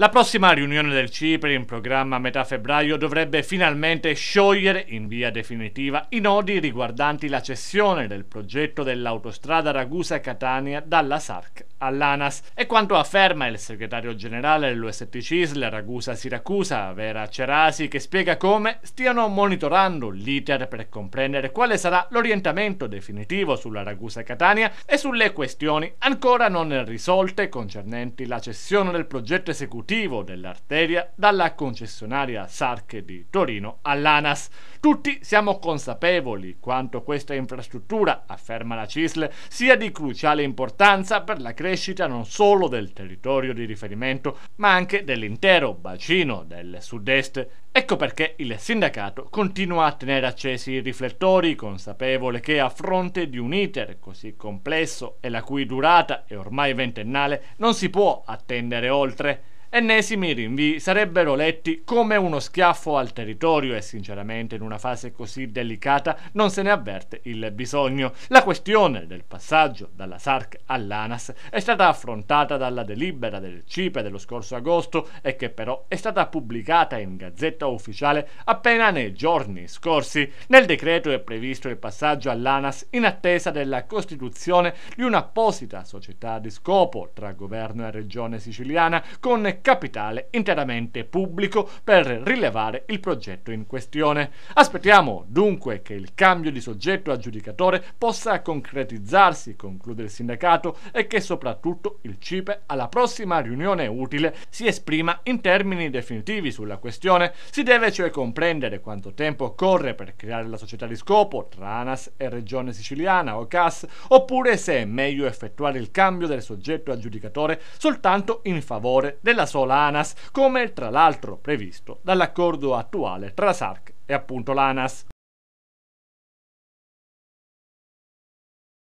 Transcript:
La prossima riunione del CIPRI, in programma a metà febbraio, dovrebbe finalmente sciogliere in via definitiva i nodi riguardanti la cessione del progetto dell'autostrada Ragusa-Catania dalla SARC all'ANAS. E quanto afferma il segretario generale dell'USP CISL Ragusa Siracusa, Vera Cerasi, che spiega come stiano monitorando l'iter per comprendere quale sarà l'orientamento definitivo sulla Ragusa Catania e sulle questioni ancora non risolte concernenti la cessione del progetto esecutivo dell'arteria dalla concessionaria SARC di Torino all'ANAS. Tutti siamo consapevoli quanto questa infrastruttura, afferma la CISL, sia di cruciale importanza per la crescita crescita non solo del territorio di riferimento, ma anche dell'intero bacino del sud-est. Ecco perché il sindacato continua a tenere accesi i riflettori, consapevole che a fronte di un iter così complesso e la cui durata è ormai ventennale, non si può attendere oltre. Ennesimi rinvii sarebbero letti come uno schiaffo al territorio e sinceramente in una fase così delicata non se ne avverte il bisogno. La questione del passaggio dalla SARC all'ANAS è stata affrontata dalla delibera del CIPE dello scorso agosto e che però è stata pubblicata in Gazzetta Ufficiale appena nei giorni scorsi. Nel decreto è previsto il passaggio all'ANAS in attesa della costituzione di un'apposita società di scopo tra governo e regione siciliana con capitale interamente pubblico per rilevare il progetto in questione. Aspettiamo dunque che il cambio di soggetto aggiudicatore possa concretizzarsi, conclude il sindacato, e che soprattutto il CIPE alla prossima riunione utile si esprima in termini definitivi sulla questione. Si deve cioè comprendere quanto tempo occorre per creare la società di scopo tra ANAS e Regione Siciliana o CAS, oppure se è meglio effettuare il cambio del soggetto aggiudicatore soltanto in favore della Solanas, come tra l'altro previsto dall'accordo attuale tra SARC e appunto l'ANAS.